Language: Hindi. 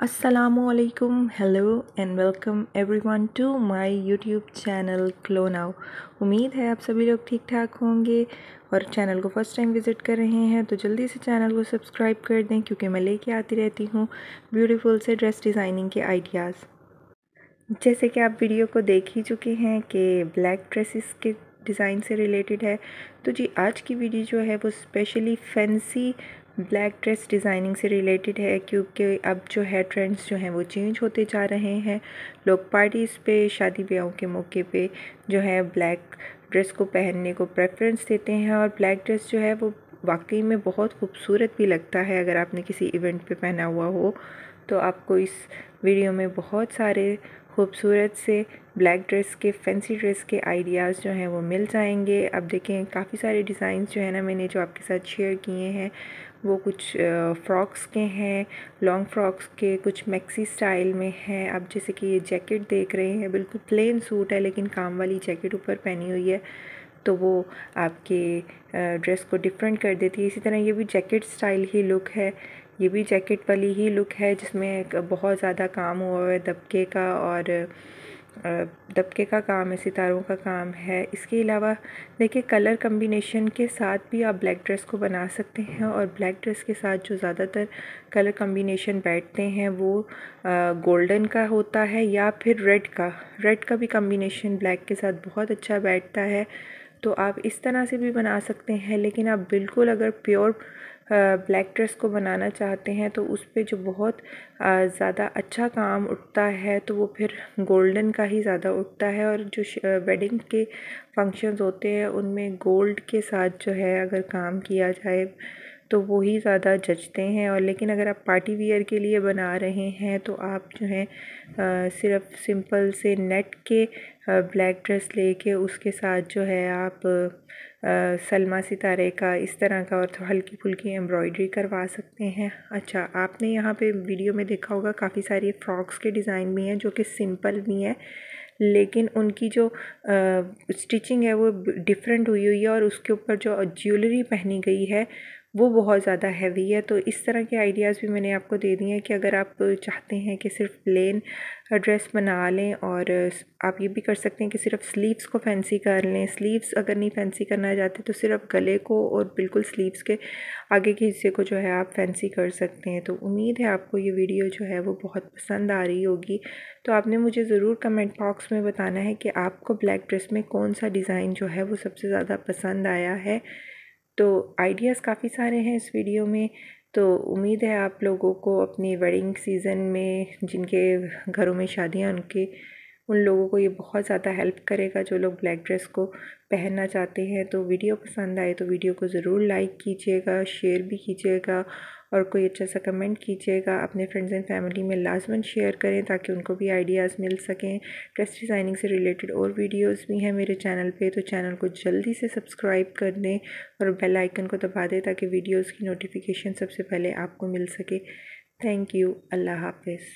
असलकुम hello and welcome everyone to my YouTube channel क्लोनाओ उम्मीद है आप सभी लोग ठीक ठाक होंगे और चैनल को फर्स्ट टाइम विज़िट कर रहे हैं तो जल्दी से चैनल को सब्सक्राइब कर दें क्योंकि मैं लेके आती रहती हूँ ब्यूटीफुल से ड्रेस डिज़ाइनिंग के आइडियाज़ जैसे कि आप वीडियो को देख ही चुके हैं कि ब्लैक ड्रेसिस के डिज़ाइन से रिलेटेड है तो जी आज की वीडियो जो है वो specially fancy black dress designing से रिलेटेड है क्योंकि अब जो है ट्रेंड्स जो हैं वो चेंज होते जा रहे हैं लोग पार्टीज़ पे शादी ब्याहों के मौके पे जो है ब्लैक ड्रेस को पहनने को प्रेफरेंस देते हैं और ब्लैक ड्रेस जो है वो वाकई में बहुत खूबसूरत भी लगता है अगर आपने किसी इवेंट पे पहना हुआ हो तो आपको इस वीडियो में बहुत सारे खूबसूरत से ब्लैक ड्रेस के फैंसी ड्रेस के आइडियाज़ जो हैं वो मिल जाएंगे अब देखें काफ़ी सारे डिज़ाइंस जो है ना मैंने जो आपके साथ शेयर किए हैं वो कुछ फ्रॉक्स के हैं लॉन्ग फ्रॉक्स के कुछ मैक्सी स्टाइल में हैं अब जैसे कि ये जैकेट देख रहे हैं बिल्कुल प्लेन सूट है लेकिन काम वाली जैकेट ऊपर पहनी हुई है तो वो आपके ड्रेस को डिफरेंट कर देती है इसी तरह ये भी जैकेट स्टाइल ही लुक है ये भी जैकेट वाली ही लुक है जिसमें बहुत ज़्यादा काम हुआ है दबके का और दबके का काम है सितारों का काम है इसके अलावा देखिए कलर कम्बिनेशन के साथ भी आप ब्लैक ड्रेस को बना सकते हैं और ब्लैक ड्रेस के साथ जो ज़्यादातर कलर कम्बिनेशन बैठते हैं वो गोल्डन का होता है या फिर रेड का रेड का भी कम्बिनेशन ब्लैक के साथ बहुत अच्छा बैठता है तो आप इस तरह से भी बना सकते हैं लेकिन आप बिल्कुल अगर प्योर ब्लैक ड्रेस को बनाना चाहते हैं तो उस पर जो बहुत ज़्यादा अच्छा काम उठता है तो वो फिर गोल्डन का ही ज़्यादा उठता है और जो वेडिंग के फंक्शंस होते हैं उनमें गोल्ड के साथ जो है अगर काम किया जाए तो वो ही ज़्यादा जचते हैं और लेकिन अगर आप पार्टी वियर के लिए बना रहे हैं तो आप जो है सिर्फ सिंपल से नेट के ब्लैक ड्रेस लेके उसके साथ जो है आप सलमा सितारे का इस तरह का और हल्की फुल्की एम्ब्रॉयडरी करवा सकते हैं अच्छा आपने यहाँ पे वीडियो में देखा होगा काफ़ी सारी फ्रॉक्स के डिज़ाइन भी हैं जो कि सिंपल भी हैं लेकिन उनकी जो स्टिचिंग है वो डिफरेंट हुई हुई है और उसके ऊपर जो ज्वेलरी पहनी गई है वो बहुत ज़्यादा हैवी है तो इस तरह के आइडियाज़ भी मैंने आपको दे दिए हैं कि अगर आप चाहते हैं कि सिर्फ प्लेन ड्रेस बना लें और आप ये भी कर सकते हैं कि सिर्फ स्लीव्स को फैंसी कर लें स्लीव्स अगर नहीं फैंसी करना चाहते तो सिर्फ गले को और बिल्कुल स्लीव्स के आगे के हिस्से को जो है आप फैंसी कर सकते हैं तो उम्मीद है आपको ये वीडियो जो है वो बहुत पसंद आ रही होगी तो आपने मुझे ज़रूर कमेंट बॉक्स में बताना है कि आपको ब्लैक ड्रेस में कौन सा डिज़ाइन जो है वो सबसे ज़्यादा पसंद आया है तो आइडियाज़ काफ़ी सारे हैं इस वीडियो में तो उम्मीद है आप लोगों को अपनी वेडिंग सीज़न में जिनके घरों में शादियाँ उनके उन लोगों को ये बहुत ज़्यादा हेल्प करेगा जो लोग ब्लैक ड्रेस को पहनना चाहते हैं तो वीडियो पसंद आए तो वीडियो को ज़रूर लाइक कीजिएगा शेयर भी कीजिएगा और कोई अच्छा सा कमेंट कीजिएगा अपने फ्रेंड्स एंड फैमिली में लाजमन शेयर करें ताकि उनको भी आइडियाज़ मिल सकें ड्रेस डिज़ाइनिंग से रिलेटेड और वीडियोस भी हैं मेरे चैनल पे तो चैनल को जल्दी से सब्सक्राइब कर दें और बेल आइकन को दबा दें ताकि वीडियोस की नोटिफिकेशन सबसे पहले आपको मिल सके थैंक यू अल्लाह हाफिज़